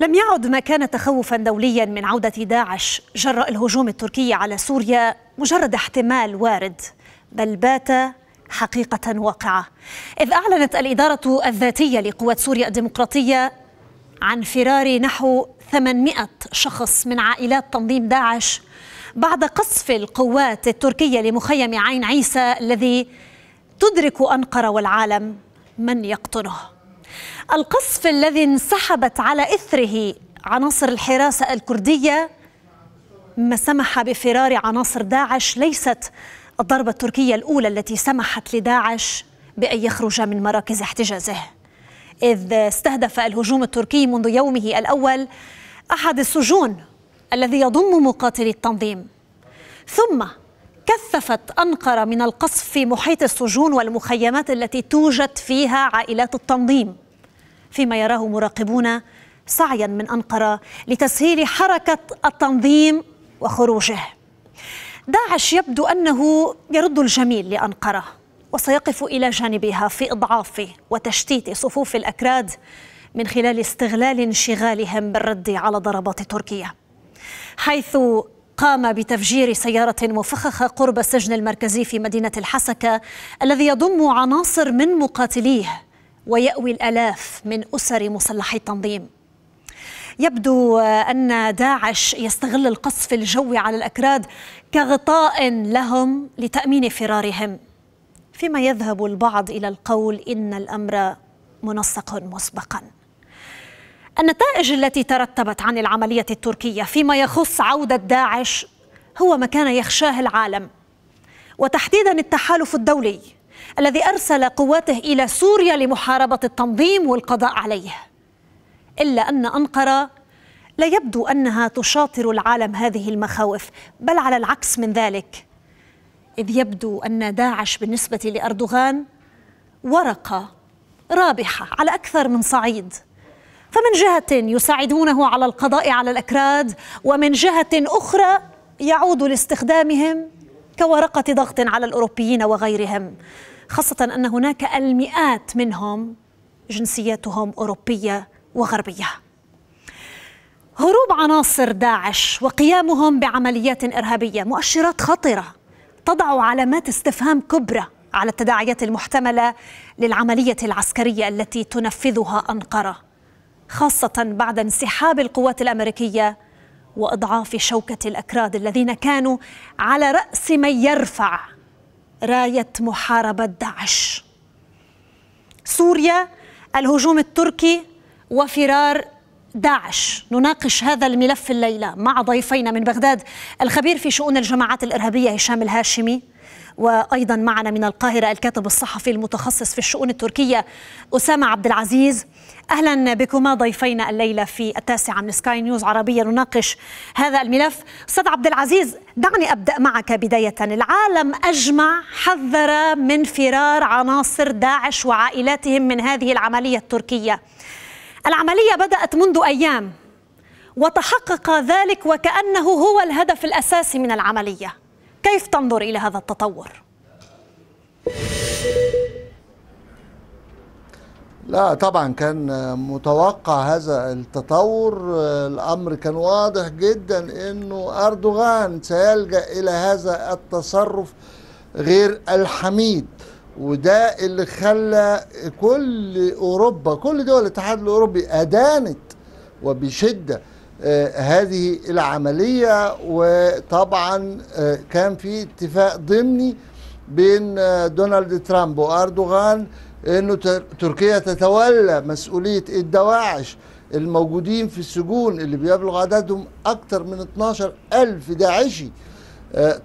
لم يعد ما كان تخوفا دوليا من عودة داعش جراء الهجوم التركي على سوريا مجرد احتمال وارد بل بات حقيقة واقعة إذ أعلنت الإدارة الذاتية لقوات سوريا الديمقراطية عن فرار نحو 800 شخص من عائلات تنظيم داعش بعد قصف القوات التركية لمخيم عين عيسى الذي تدرك أنقرة والعالم من يقتله القصف الذي انسحبت على إثره عناصر الحراسة الكردية ما سمح بفرار عناصر داعش ليست الضربة التركية الأولى التي سمحت لداعش بأن يخرج من مراكز احتجازه إذ استهدف الهجوم التركي منذ يومه الأول أحد السجون الذي يضم مقاتلي التنظيم ثم كثفت أنقرة من القصف في محيط السجون والمخيمات التي توجد فيها عائلات التنظيم فيما يراه مراقبون سعيا من أنقرة لتسهيل حركة التنظيم وخروجه داعش يبدو أنه يرد الجميل لأنقرة وسيقف إلى جانبها في إضعاف وتشتيت صفوف الأكراد من خلال استغلال انشغالهم بالرد على ضربات تركيا حيث قام بتفجير سيارة مفخخة قرب السجن المركزي في مدينة الحسكة الذي يضم عناصر من مقاتليه ويأوي الآلاف من أسر مسلحي التنظيم يبدو أن داعش يستغل القصف الجوي على الأكراد كغطاء لهم لتأمين فرارهم فيما يذهب البعض إلى القول إن الأمر منسق مسبقاً النتائج التي ترتبت عن العملية التركية فيما يخص عودة داعش هو ما كان يخشاه العالم وتحديدا التحالف الدولي الذي أرسل قواته إلى سوريا لمحاربة التنظيم والقضاء عليه إلا أن أنقرة لا يبدو أنها تشاطر العالم هذه المخاوف بل على العكس من ذلك إذ يبدو أن داعش بالنسبة لأردوغان ورقة رابحة على أكثر من صعيد فمن جهة يساعدونه على القضاء على الأكراد ومن جهة أخرى يعود لاستخدامهم كورقة ضغط على الأوروبيين وغيرهم خاصة أن هناك المئات منهم جنسيتهم أوروبية وغربية هروب عناصر داعش وقيامهم بعمليات إرهابية مؤشرات خطرة تضع علامات استفهام كبرى على التداعيات المحتملة للعملية العسكرية التي تنفذها أنقرة خاصة بعد انسحاب القوات الأمريكية وإضعاف شوكة الأكراد الذين كانوا على رأس من يرفع راية محاربة داعش سوريا الهجوم التركي وفرار داعش نناقش هذا الملف الليلة مع ضيفينا من بغداد الخبير في شؤون الجماعات الإرهابية هشام الهاشمي وايضا معنا من القاهره الكاتب الصحفي المتخصص في الشؤون التركيه اسامه عبد العزيز اهلا بكما ضيفينا الليله في التاسعه من سكاي نيوز عربيه نناقش هذا الملف استاذ عبد العزيز دعني ابدا معك بدايه العالم اجمع حذر من فرار عناصر داعش وعائلاتهم من هذه العمليه التركيه العمليه بدات منذ ايام وتحقق ذلك وكانه هو الهدف الاساسي من العمليه كيف تنظر إلى هذا التطور؟ لا طبعا كان متوقع هذا التطور الامر كان واضح جدا انه اردوغان سيلجا الى هذا التصرف غير الحميد وده اللي خلى كل اوروبا كل دول الاتحاد الاوروبي ادانت وبشده آه، هذه العملية وطبعا آه، كان في اتفاق ضمني بين آه، دونالد ترامب وأردوغان أنه تركيا تتولى مسؤولية الدواعش الموجودين في السجون اللي بيبلغ عددهم أكثر من 12 ألف داعشي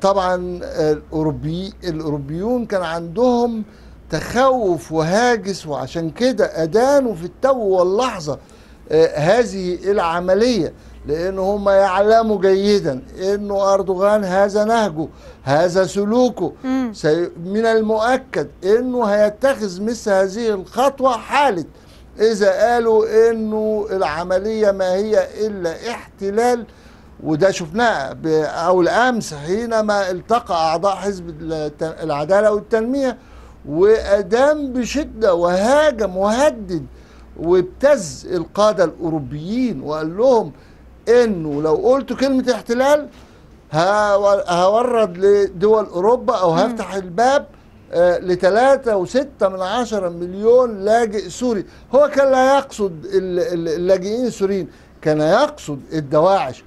طبعا الأوروبي الأوروبيون كان عندهم تخوف وهاجس وعشان كده أدانوا في التو واللحظة آه، هذه العملية لأن هم يعلموا جيدا أنه أردوغان هذا نهجه هذا سلوكه من المؤكد أنه هيتخذ مثل هذه الخطوة حالة إذا قالوا أنه العملية ما هي إلا احتلال وده شفناه أول أمس حينما التقى أعضاء حزب العدالة والتنمية وأدام بشدة وهاجم وهدد وابتز القادة الأوروبيين وقال لهم إنه لو قلت كلمة احتلال هورد لدول أوروبا أو هفتح الباب آه، لثلاثة وستة من عشرة مليون لاجئ سوري هو كان لا يقصد اللاجئين السوريين كان يقصد الدواعش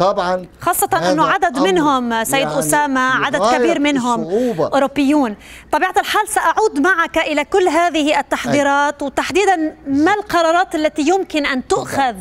طبعا خاصة أنه عدد منهم يعني سيد يعني أسامة عدد كبير منهم صعوبة. أوروبيون طبيعة الحال سأعود معك إلى كل هذه التحضيرات أي. وتحديدا ما القرارات التي يمكن أن تؤخذ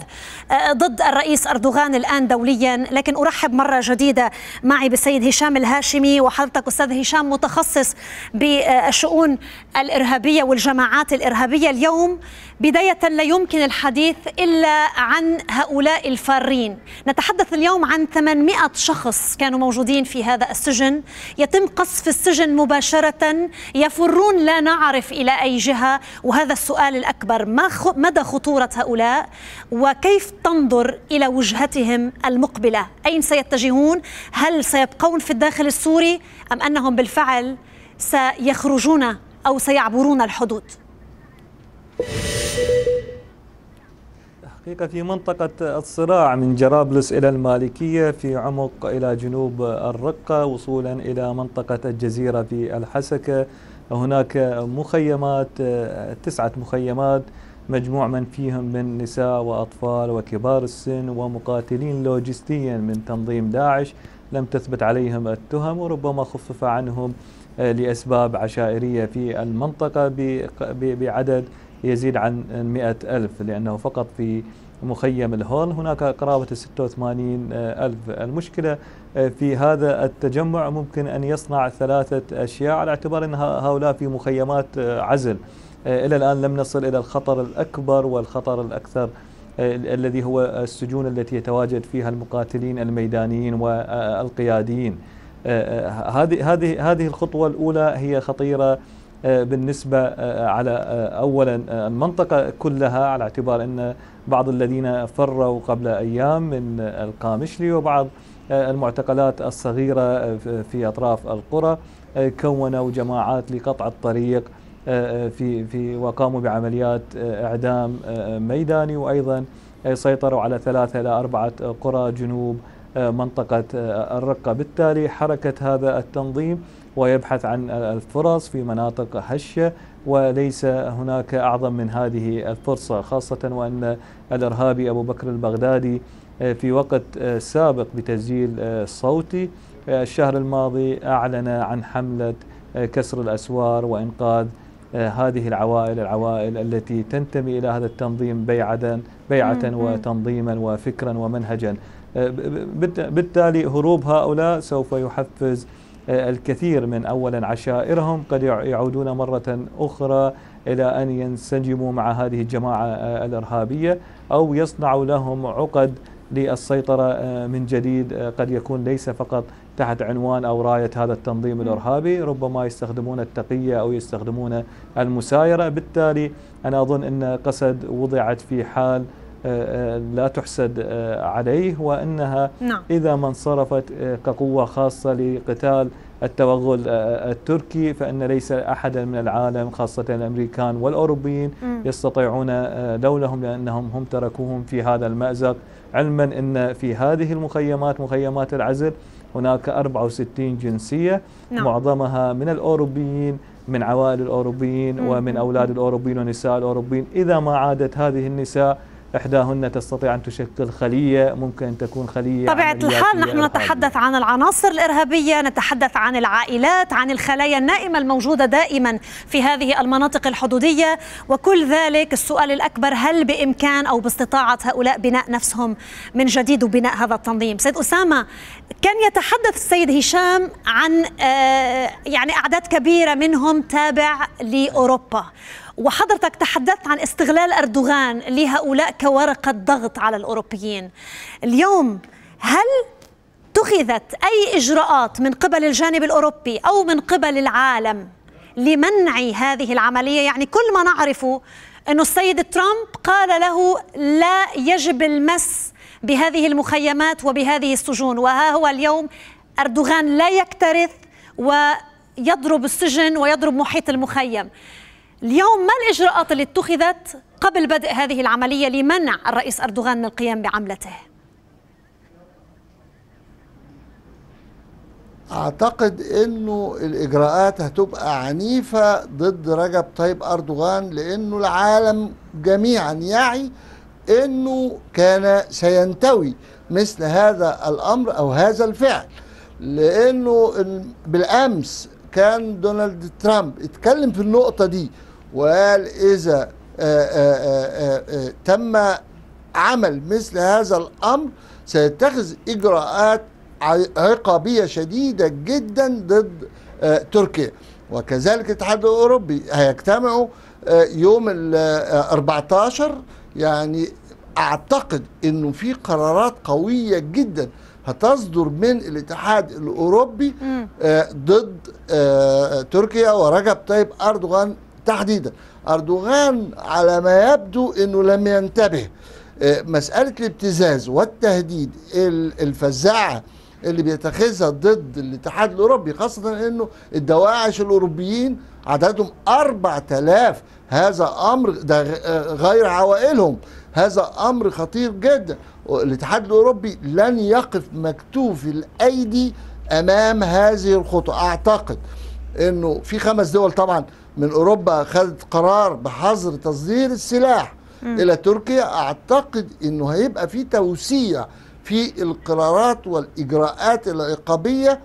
آه، ضد الرئيس أردوغان الآن دوليا لكن أرحب مرة جديدة معي بالسيد هشام الهاشمي وحضرتك أستاذ هشام متخصص بالشؤون الإرهابية والجماعات الإرهابية اليوم بداية لا يمكن الحديث إلا عن هؤلاء الفارين نتحدث اليوم عن 800 شخص كانوا موجودين في هذا السجن يتم قصف السجن مباشرة يفرون لا نعرف إلى أي جهة وهذا السؤال الأكبر ما مدى خطورة هؤلاء وكيف تنظر إلى وجهتهم المقبلة أين سيتجهون هل سيبقون في الداخل السوري أم أنهم بالفعل سيخرجون أو سيعبرون الحدود حقيقة في منطقة الصراع من جرابلس إلى المالكية في عمق إلى جنوب الرقة وصولا إلى منطقة الجزيرة في الحسكة هناك مخيمات تسعة مخيمات مجموع من فيهم من نساء وأطفال وكبار السن ومقاتلين لوجستيا من تنظيم داعش لم تثبت عليهم التهم وربما خفف عنهم لأسباب عشائرية في المنطقة بعدد يزيد عن 100 ألف لأنه فقط في مخيم الهول هناك قرابة 86 آه، ألف المشكلة آه، في هذا التجمع ممكن أن يصنع ثلاثة أشياء على اعتبار أن هؤلاء في مخيمات آه، عزل إلى الآن لم نصل إلى الخطر الأكبر والخطر الأكثر الذي هو السجون التي يتواجد فيها المقاتلين الميدانيين والقياديين هذه هذه هذه الخطوة الأولى هي خطيرة آه، بالنسبة آه، على آه، أولا المنطقة كلها على اعتبار أن بعض الذين فروا قبل أيام من القامشلي وبعض المعتقلات الصغيرة في أطراف القرى كونوا جماعات لقطع الطريق في في وقاموا بعمليات إعدام ميداني وأيضا سيطروا على ثلاثة إلى أربعة قرى جنوب آه، منطقة آه، الرقة بالتالي حركة هذا التنظيم ويبحث عن الفرص في مناطق هشة وليس هناك أعظم من هذه الفرصة خاصة وأن الإرهابي أبو بكر البغدادي آه، في وقت سابق بتسجيل صوتي الشهر الماضي أعلن عن حملة كسر الأسوار وإنقاذ هذه العوائل العوائل التي تنتمي إلى هذا التنظيم بيعة بيعة وتنظيما وفكرا ومنهجا آه، بالتالي هروب هؤلاء سوف يحفز آه، الكثير من اولا عشائرهم قد يعودون مره اخرى الى ان ينسجموا مع هذه الجماعه آه، الارهابيه او يصنعوا لهم عقد للسيطره من جديد قد يكون ليس فقط تحت عنوان او رايه هذا التنظيم الارهابي ربما يستخدمون التقيه او يستخدمون المسايره بالتالي انا اظن ان قسد وضعت في حال آه، آه، لا تحسد آه، عليه وانها نعم. اذا ما انصرفت كقوه خاصه لقتال التوغل التركي فان ليس احدا من العالم خاصه الامريكان والاوروبيين م. يستطيعون دولهم لانهم هم تركوهم في هذا المازق علما ان في هذه المخيمات مخيمات العزل هناك 64 جنسيه نعم. معظمها من الاوروبيين من عوائل الاوروبيين ومن اولاد الاوروبيين ونساء الاوروبيين اذا ما عادت هذه النساء إحداهن تستطيع أن تشكل خلية ممكن أن تكون خلية طبيعة الحال نحن نتحدث عن العناصر الإرهابية نتحدث عن العائلات عن الخلايا النائمة الموجودة دائما في هذه المناطق الحدودية وكل ذلك السؤال الأكبر هل بإمكان أو باستطاعة هؤلاء بناء نفسهم من جديد وبناء هذا التنظيم سيد أسامة كان يتحدث السيد هشام عن آه، يعني أعداد كبيرة منهم تابع لأوروبا وحضرتك تحدثت عن استغلال أردوغان لهؤلاء كورقة ضغط على الأوروبيين اليوم هل اتخذت أي إجراءات من قبل الجانب الأوروبي أو من قبل العالم لمنع هذه العملية يعني كل ما نعرفه أن السيد ترامب قال له لا يجب المس بهذه المخيمات وبهذه السجون وها هو اليوم أردوغان لا يكترث ويضرب السجن ويضرب محيط المخيم اليوم ما الإجراءات اللي اتخذت قبل بدء هذه العملية لمنع الرئيس أردوغان من القيام بعملته؟ اعتقد انه الاجراءات هتبقى عنيفه ضد رجب طيب اردوغان لانه العالم جميعا يعي انه كان سينتوي مثل هذا الامر او هذا الفعل لانه بالامس كان دونالد ترامب اتكلم في النقطه دي وقال إذا آآ آه، آآ آه، آه، تم عمل مثل هذا الأمر سيتخذ إجراءات عقابية شديدة جدا ضد تركيا وكذلك الاتحاد الأوروبي هيجتمعوا يوم ال 14 يعني أعتقد أنه في قرارات قوية جدا هتصدر من الاتحاد الأوروبي ضد تركيا ورجب طيب أردوغان تحديدا أردوغان على ما يبدو أنه لم ينتبه آه، مسألة الابتزاز والتهديد الفزاعة اللي بيتخذها ضد الاتحاد الأوروبي خاصة أنه الدواعش الأوروبيين عددهم 4000 هذا أمر ده آه، غير عوائلهم هذا أمر خطير جدا الاتحاد الأوروبي لن يقف مكتوف الأيدي أمام هذه الخطوة أعتقد أنه في خمس دول طبعا من أوروبا أخذت قرار بحظر تصدير السلاح م. إلى تركيا أعتقد أنه هيبقى في توسيع في القرارات والإجراءات العقابية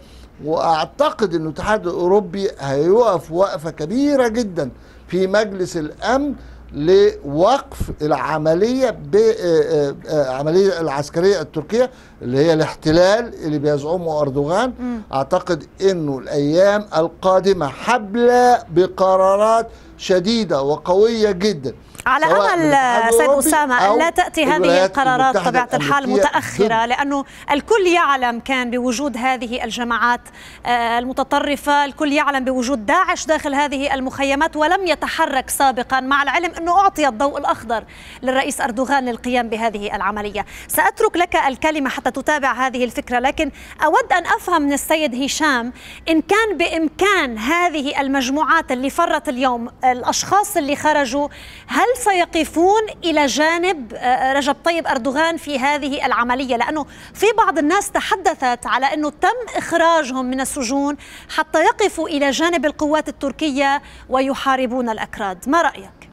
وأعتقد أن الاتحاد الأوروبي هيقف وقفة كبيرة جدا في مجلس الأمن لوقف العملية آه، آه، آه، عملية العسكرية التركية اللي هي الاحتلال اللي بيزعمه أردوغان م. أعتقد أنه الأيام القادمة حبلة بقرارات شديدة وقوية جداً على امل سيد اسامه ان لا تاتي هذه القرارات بطبيعه الحال متاخره لانه الكل يعلم كان بوجود هذه الجماعات آه، المتطرفه، الكل يعلم بوجود داعش داخل هذه المخيمات ولم يتحرك سابقا مع العلم انه اعطي الضوء الاخضر للرئيس اردوغان للقيام بهذه العمليه. ساترك لك الكلمه حتى تتابع هذه الفكره لكن اود ان افهم من السيد هشام ان كان بامكان هذه المجموعات اللي فرت اليوم الاشخاص اللي خرجوا هل هل سيقفون إلى جانب آه، آه، رجب طيب أردوغان في هذه العملية لأنه في بعض الناس تحدثت على أنه تم إخراجهم من السجون حتى يقفوا إلى جانب القوات التركية ويحاربون الأكراد ما رأيك؟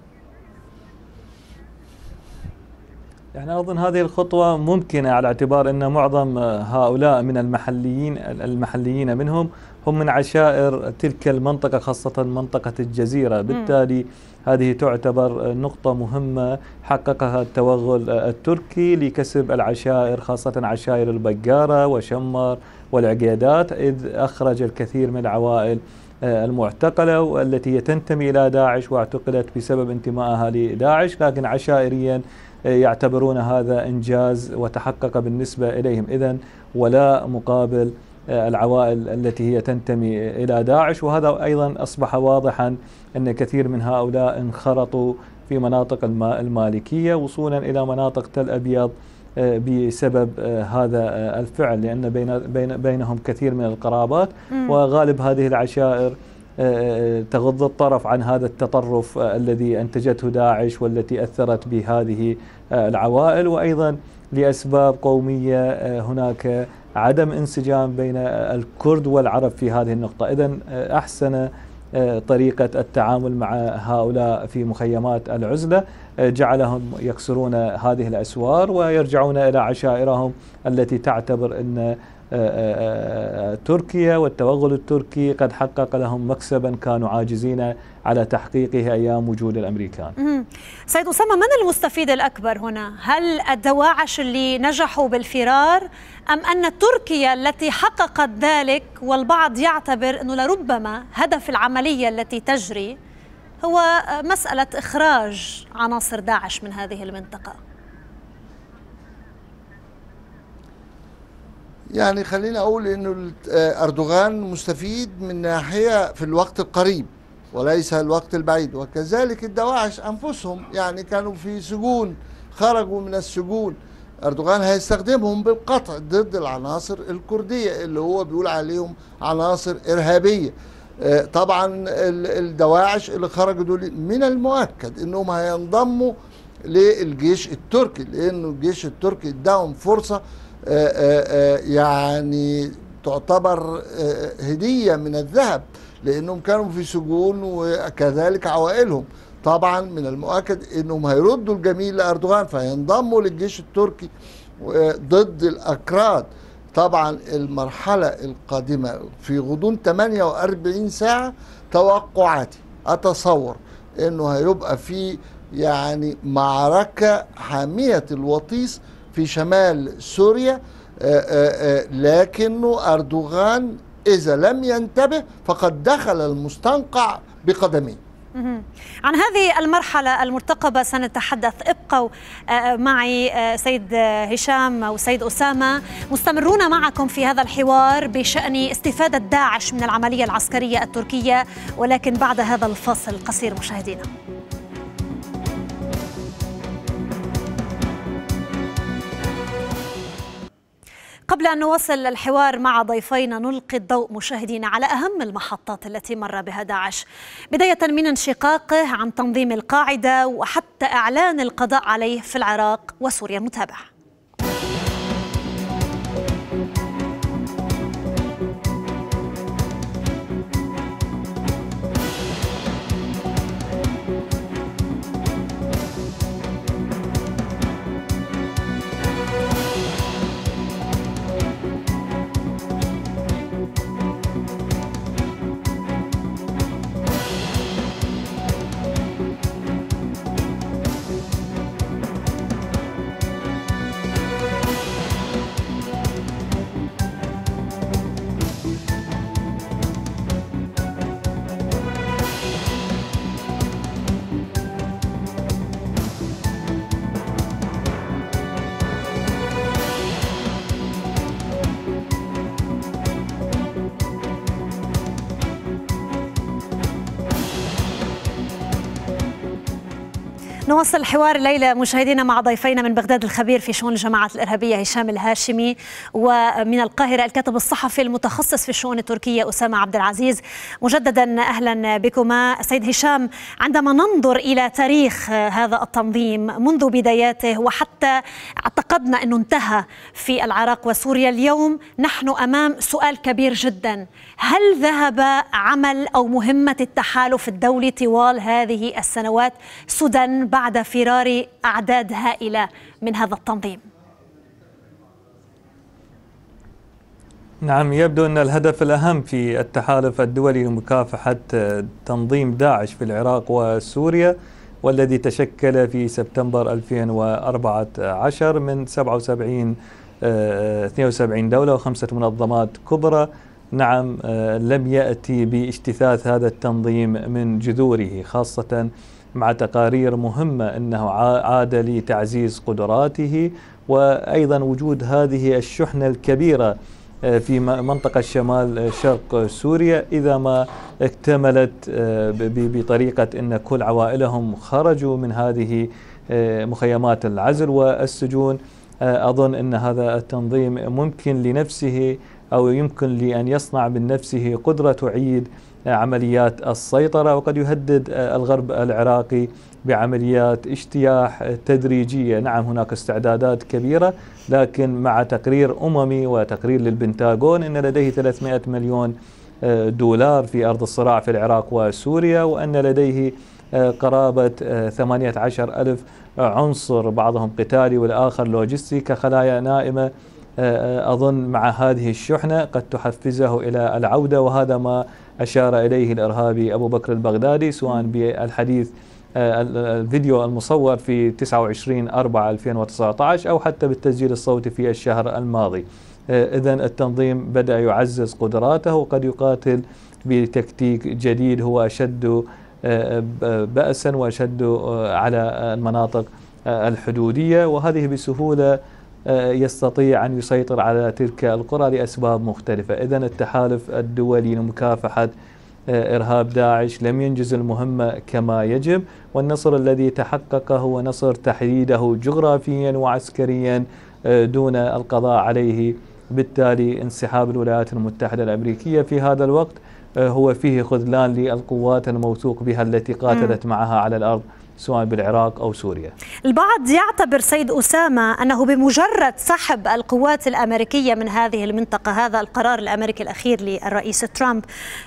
يعني أظن هذه الخطوة ممكنة على اعتبار أن معظم هؤلاء من المحليين المحليين منهم هم من عشائر تلك المنطقة خاصة منطقة الجزيرة بالتالي هذه تعتبر نقطة مهمة حققها التوغل التركي لكسب العشائر خاصة عشائر البقارة وشمر والعقيدات إذ أخرج الكثير من العوائل آه، المعتقلة والتي تنتمي إلى داعش واعتقلت بسبب انتمائها لداعش لكن عشائريا آه، يعتبرون هذا إنجاز وتحقق بالنسبة إليهم إذا ولا مقابل آه، العوائل التي هي تنتمي إلى داعش وهذا أيضا أصبح واضحا أن كثير من هؤلاء انخرطوا في مناطق المالكية وصولا إلى مناطق تل أبيض آه، بسبب آه، هذا الفعل لأن بين بين بينهم كثير من القرابات وغالب هذه العشائر تغض الطرف عن هذا التطرف الذي أنتجته داعش والتي أثرت بهذه العوائل وأيضا لأسباب قومية آه، هناك عدم انسجام بين آه، الكرد والعرب في هذه النقطة إذا آه، أحسن طريقة التعامل مع هؤلاء في مخيمات العزلة جعلهم يكسرون هذه الأسوار ويرجعون إلى عشائرهم التي تعتبر أن تركيا والتوغل التركي قد حقق لهم مكسبا كانوا عاجزين على تحقيقه أيام وجود الأمريكان سيد أسامة من المستفيد الأكبر هنا؟ هل الدواعش اللي نجحوا بالفرار أم أن تركيا التي حققت ذلك والبعض يعتبر أنه لربما هدف العملية التي تجري هو مسألة إخراج عناصر داعش من هذه المنطقة يعني خلينا اقول انه آه، اردوغان مستفيد من ناحيه في الوقت القريب وليس الوقت البعيد وكذلك الدواعش انفسهم يعني كانوا في سجون خرجوا من السجون اردوغان هيستخدمهم بالقطع ضد العناصر الكرديه اللي هو بيقول عليهم عناصر ارهابيه آه، طبعا الدواعش اللي خرجوا دول من المؤكد انهم هينضموا للجيش التركي لانه الجيش التركي اداهم فرصه آه، آه، آه، يعني تعتبر هدية من الذهب لأنهم كانوا في سجون وكذلك عوائلهم طبعا من المؤكد أنهم هيردوا الجميل لأردوغان فينضموا للجيش التركي ضد الأكراد طبعا المرحلة القادمة في غضون 48 ساعة توقعاتي أتصور أنه هيبقى في يعني معركة حامية الوطيس في شمال سوريا آه، آه، آه، لكنه أردوغان إذا لم ينتبه فقد دخل المستنقع بقدميه عن هذه المرحلة المرتقبة سنتحدث ابقوا معي سيد هشام وسيد أسامة مستمرون معكم في هذا الحوار بشأن استفادة داعش من العملية العسكرية التركية ولكن بعد هذا الفصل قصير مشاهدينا قبل أن نواصل الحوار مع ضيفينا نلقي الضوء مشاهدينا على أهم المحطات التي مر بها داعش بداية من انشقاقه عن تنظيم القاعدة وحتى إعلان القضاء عليه في العراق وسوريا متابعه نواصل الحوار الليله مشاهدينا مع ضيفينا من بغداد الخبير في شؤون الجماعات الارهابيه هشام الهاشمي ومن القاهره الكاتب الصحفي المتخصص في الشؤون التركيه اسامه عبد العزيز مجددا اهلا بكما سيد هشام عندما ننظر الى تاريخ هذا التنظيم منذ بداياته وحتى اعتقدنا انه انتهى في العراق وسوريا اليوم نحن امام سؤال كبير جدا هل ذهب عمل او مهمه التحالف الدولي طوال هذه السنوات سدى بعد بعد فرار أعداد هائلة من هذا التنظيم نعم يبدو أن الهدف الأهم في التحالف الدولي لمكافحة تنظيم داعش في العراق وسوريا والذي تشكل في سبتمبر 2014 من 77 72 آه، دولة وخمسة منظمات كبرى نعم آه، لم يأتي باجتثاث هذا التنظيم من جذوره خاصة مع تقارير مهمة أنه عاد لتعزيز قدراته وأيضا وجود هذه الشحنة الكبيرة آه، في منطقة شمال آه، شرق سوريا إذا ما اكتملت آه، بطريقة أن كل عوائلهم خرجوا من هذه مخيمات العزل والسجون أظن أن هذا التنظيم ممكن لنفسه أو يمكن لأن يصنع من نفسه قدرة تعيد عمليات السيطرة وقد يهدد الغرب العراقي بعمليات اجتياح تدريجية نعم هناك استعدادات كبيرة لكن مع تقرير أممي وتقرير للبنتاغون أن لديه 300 مليون دولار في أرض الصراع في العراق وسوريا وأن لديه قرابة 18 ألف عنصر بعضهم قتالي والآخر لوجستي كخلايا نائمة آه، آه، أظن مع هذه الشحنة قد تحفزه إلى العودة وهذا ما أشار إليه الإرهابي أبو بكر البغدادي سواء بالحديث آه، الفيديو المصور في 29 4 2019 أو حتى بالتسجيل الصوتي في الشهر الماضي إذا التنظيم بدأ يعزز قدراته وقد يقاتل بتكتيك جديد هو أشد بأسا وأشد على المناطق الحدودية وهذه بسهولة آه، يستطيع أن يسيطر على تلك القرى لأسباب مختلفة إذا التحالف الدولي لمكافحة آه، إرهاب داعش لم ينجز المهمة كما يجب والنصر الذي تحقق هو نصر تحديده جغرافيا وعسكريا آه، دون القضاء عليه بالتالي انسحاب الولايات المتحدة الأمريكية في هذا الوقت هو فيه خذلان للقوات الموثوق بها التي قاتلت معها على الأرض سواء بالعراق أو سوريا البعض يعتبر سيد أسامة أنه بمجرد سحب القوات الأمريكية من هذه المنطقة هذا القرار الأمريكي الأخير للرئيس ترامب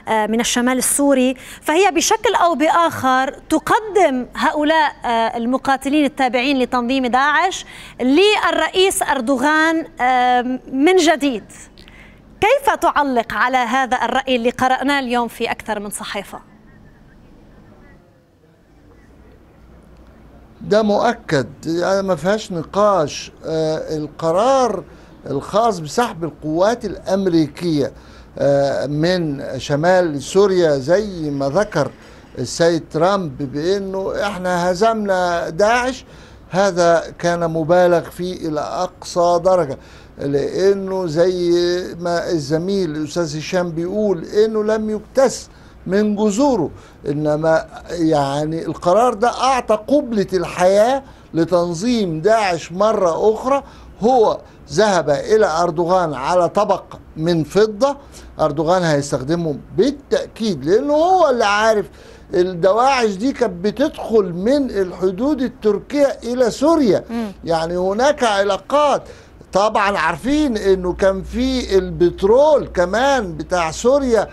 آه، من الشمال السوري فهي بشكل أو بآخر تقدم هؤلاء آه، المقاتلين التابعين لتنظيم داعش للرئيس أردوغان آه، من جديد كيف تعلق على هذا الرأي اللي قرأناه اليوم في أكثر من صحيفة؟ ده مؤكد يعني ما فيهاش نقاش آه، القرار الخاص بسحب القوات الأمريكية آه، من شمال سوريا زي ما ذكر السيد ترامب بأنه احنا هزمنا داعش هذا كان مبالغ فيه إلى أقصى درجة لأنه زي ما الزميل الأستاذ هشام بيقول أنه لم يكتس من جذوره انما يعني القرار ده اعطى قبلة الحياة لتنظيم داعش مرة اخرى هو ذهب الى اردوغان على طبق من فضة اردوغان هيستخدمه بالتأكيد لانه هو اللي عارف الدواعش دي كانت بتدخل من الحدود التركية الى سوريا م. يعني هناك علاقات طبعا عارفين انه كان في البترول كمان بتاع سوريا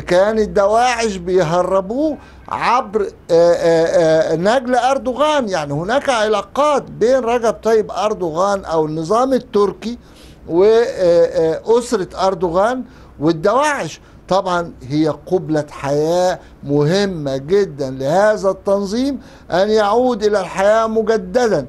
كان الدواعش بيهربوه عبر آه، آه، آه، نجل أردوغان يعني هناك علاقات بين رجب طيب أردوغان أو النظام التركي وأسرة أردوغان والدواعش طبعا هي قبلة حياة مهمة جدا لهذا التنظيم أن يعود إلى الحياة مجددا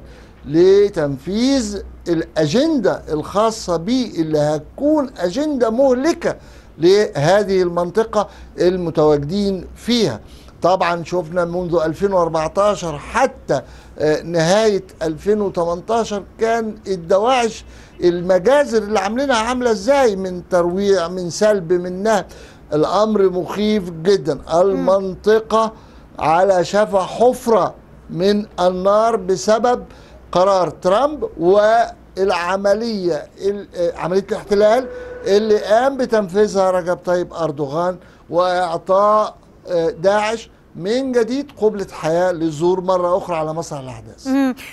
لتنفيذ الأجندة الخاصة به اللي هتكون أجندة مهلكة لهذه المنطقة المتواجدين فيها طبعا شفنا منذ 2014 حتى آه، نهاية 2018 كان الدواعش المجازر اللي عاملينها عاملة ازاي من ترويع من سلب من نهب الأمر مخيف جدا المنطقة على شفا حفرة من النار بسبب قرار ترامب والعملية آه، عملية الاحتلال اللي قام بتنفيذها رجب طيب أردوغان وإعطاء آه، داعش من جديد قبلة حياة للزور مرة أخرى على مسرح الأحداث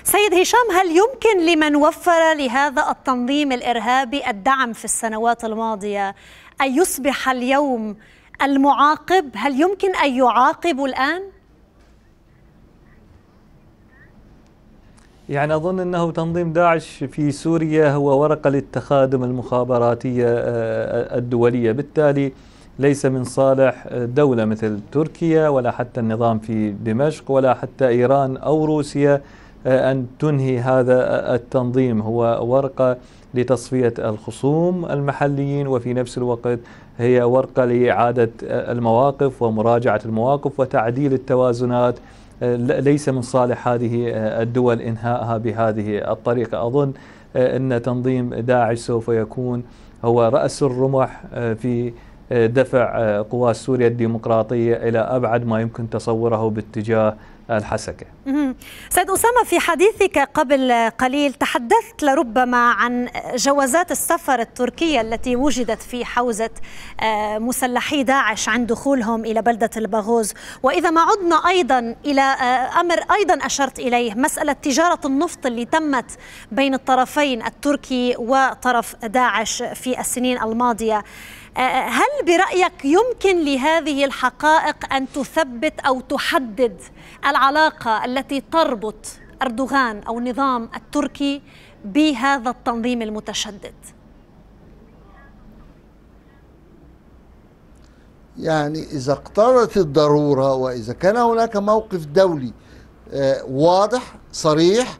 سيد هشام هل يمكن لمن وفر لهذا التنظيم الإرهابي الدعم في السنوات الماضية أن يصبح اليوم المعاقب هل يمكن أن يعاقب الآن؟ يعني أظن أنه تنظيم داعش في سوريا هو ورقة للتخادم المخابراتية آه، آه، الدولية بالتالي ليس من صالح دولة مثل تركيا ولا حتى النظام في دمشق ولا حتى إيران أو روسيا آه، أن تنهي هذا التنظيم هو ورقة لتصفية الخصوم المحليين وفي نفس الوقت هي ورقة لإعادة المواقف ومراجعة المواقف وتعديل التوازنات آه، ليس من صالح هذه آه، الدول إنهائها بهذه الطريقة أظن آه، أن تنظيم داعش سوف يكون هو رأس الرمح في دفع قوات سوريا الديمقراطية إلى أبعد ما يمكن تصوره باتجاه الحسكة سيد أسامة في حديثك قبل قليل تحدثت لربما عن جوازات السفر التركية التي وجدت في حوزة آه، مسلحي داعش عند دخولهم إلى بلدة البغوز وإذا ما عدنا أيضا إلى آه، أمر أيضا أشرت إليه مسألة تجارة النفط اللي تمت بين الطرفين التركي وطرف داعش في السنين الماضية أه، أه، هل برأيك يمكن لهذه الحقائق أن تثبت أو تحدد العلاقة التي تربط أردوغان أو النظام التركي بهذا التنظيم المتشدد؟ يعني إذا اقترت الضرورة وإذا كان هناك موقف دولي أه، واضح صريح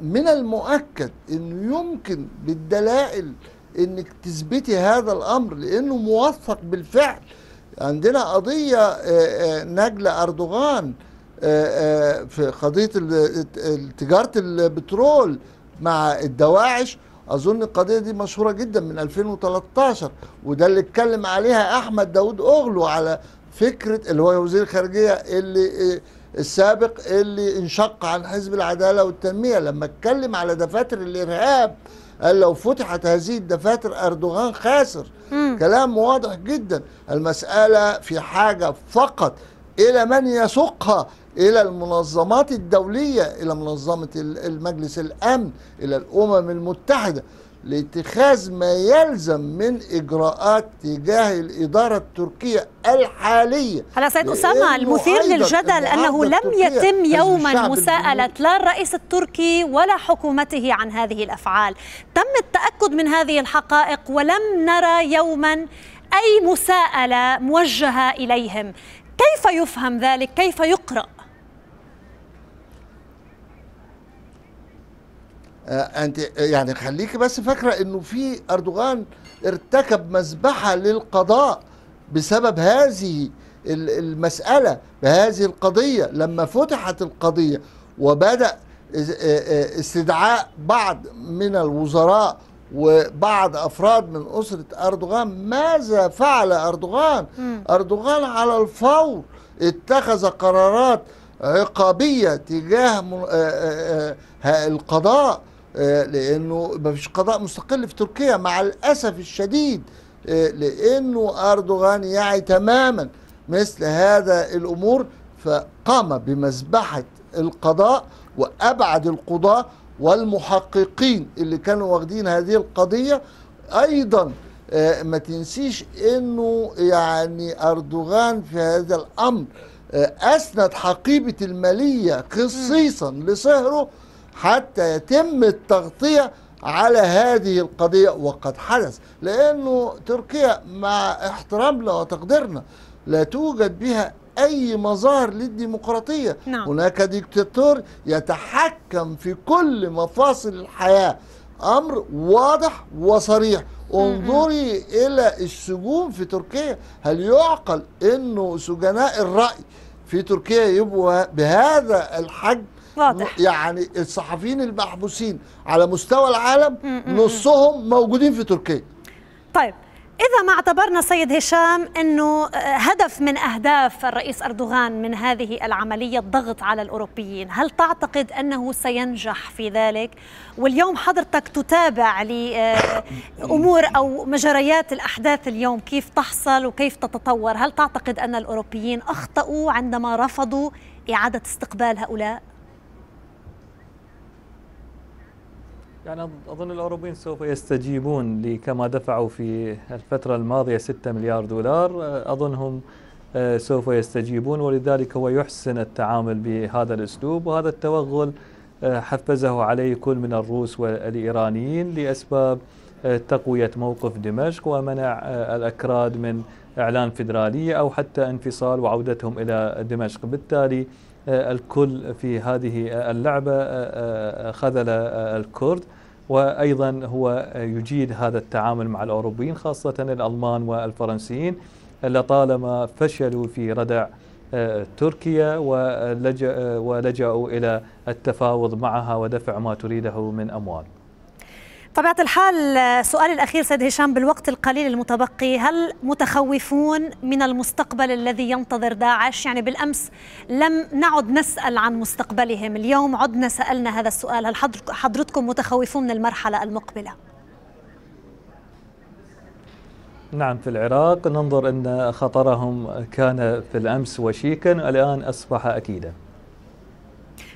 من المؤكد أنه يمكن بالدلائل انك تثبتي هذا الامر لانه موثق بالفعل عندنا قضيه آه، آه، نجله اردوغان آه، في قضيه تجاره البترول مع الدواعش اظن القضيه دي مشهوره جدا من 2013 وده اللي اتكلم عليها احمد داود اوغلو على فكره اللي هو وزير الخارجيه اللي السابق اللي انشق عن حزب العداله والتنميه لما اتكلم على دفاتر الارهاب قال لو فتحت هذه الدفاتر أردوغان خاسر مم. كلام واضح جدا المسألة في حاجة فقط إلى من يسوقها الى المنظمات الدوليه الى منظمه المجلس الامن الى الامم المتحده لاتخاذ ما يلزم من اجراءات تجاه الاداره التركيه الحاليه على سيد اسامه المثير للجدل انه لم يتم يوما مساءله لا الرئيس التركي ولا حكومته عن هذه الافعال تم التاكد من هذه الحقائق ولم نرى يوما اي مساءله موجهه اليهم كيف يفهم ذلك كيف يقرأ آه، انت آه، يعني خليكي بس فاكره انه في اردوغان ارتكب مذبحه للقضاء بسبب هذه المساله بهذه القضيه لما فتحت القضيه وبدا آه، استدعاء بعض من الوزراء وبعض افراد من اسره اردوغان ماذا فعل اردوغان اردوغان على الفور اتخذ قرارات عقابيه تجاه القضاء آه، لانه ما فيش قضاء مستقل في تركيا مع الاسف الشديد آه، لانه اردوغان يعي تماما مثل هذا الامور فقام بمذبحه القضاء وابعد القضاه والمحققين اللي كانوا واخدين هذه القضيه ايضا آه، ما تنسيش انه يعني اردوغان في هذا الامر اسند حقيبه الماليه خصيصا لصهره حتى يتم التغطية على هذه القضية وقد حدث لأنه تركيا مع احترامنا وتقديرنا لا توجد بها أي مظاهر للديمقراطية نعم. هناك ديكتاتور يتحكم في كل مفاصل الحياة أمر واضح وصريح انظري إلى السجون في تركيا هل يعقل أنه سجناء الرأي في تركيا يبقوا بهذا الحجم واضح يعني الصحفيين المحبوسين على مستوى العالم نصهم موجودين في تركيا طيب إذا ما اعتبرنا سيد هشام أنه آه، هدف من أهداف الرئيس أردوغان من هذه العملية الضغط على الأوروبيين هل تعتقد أنه سينجح في ذلك؟ واليوم حضرتك تتابع لأمور آه، أو مجريات الأحداث اليوم كيف تحصل وكيف تتطور هل تعتقد أن الأوروبيين أخطأوا عندما رفضوا إعادة استقبال هؤلاء؟ يعني أظن الأوروبيين سوف يستجيبون لكما دفعوا في الفترة الماضية 6 مليار دولار أظنهم سوف يستجيبون ولذلك هو يحسن التعامل بهذا الأسلوب وهذا التوغل حفزه عليه كل من الروس والإيرانيين لأسباب تقوية موقف دمشق ومنع الأكراد من إعلان فدرالية أو حتى انفصال وعودتهم إلى دمشق بالتالي الكل في هذه اللعبة آه، آه، خذل آه، الكرد وأيضا هو يجيد هذا التعامل مع الأوروبيين خاصة الألمان والفرنسيين لطالما فشلوا في ردع تركيا ولجأوا إلى التفاوض معها ودفع ما تريده من أموال طبيعة الحال سؤال الأخير سيد هشام بالوقت القليل المتبقي هل متخوفون من المستقبل الذي ينتظر داعش يعني بالأمس لم نعد نسأل عن مستقبلهم اليوم عدنا سألنا هذا السؤال هل حضرتكم متخوفون من المرحلة المقبلة؟ نعم في العراق ننظر أن خطرهم كان في الأمس وشيكا الآن أصبح أكيدا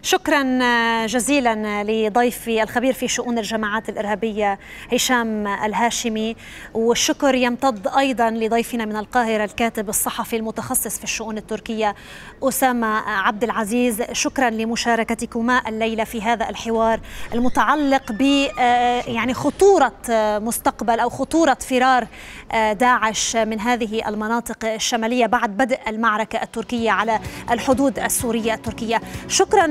شكرا آه، جزيلا لضيفي الخبير في شؤون الجماعات الإرهابية هشام الهاشمي والشكر يمتد أيضا لضيفنا من القاهرة الكاتب الصحفي المتخصص في الشؤون التركية أسامة عبد العزيز شكرا لمشاركتكما الليلة في هذا الحوار المتعلق ب آه، يعني خطورة آه، مستقبل أو خطورة فرار داعش من هذه المناطق الشمالية بعد بدء المعركة التركية على الحدود السورية التركية شكرا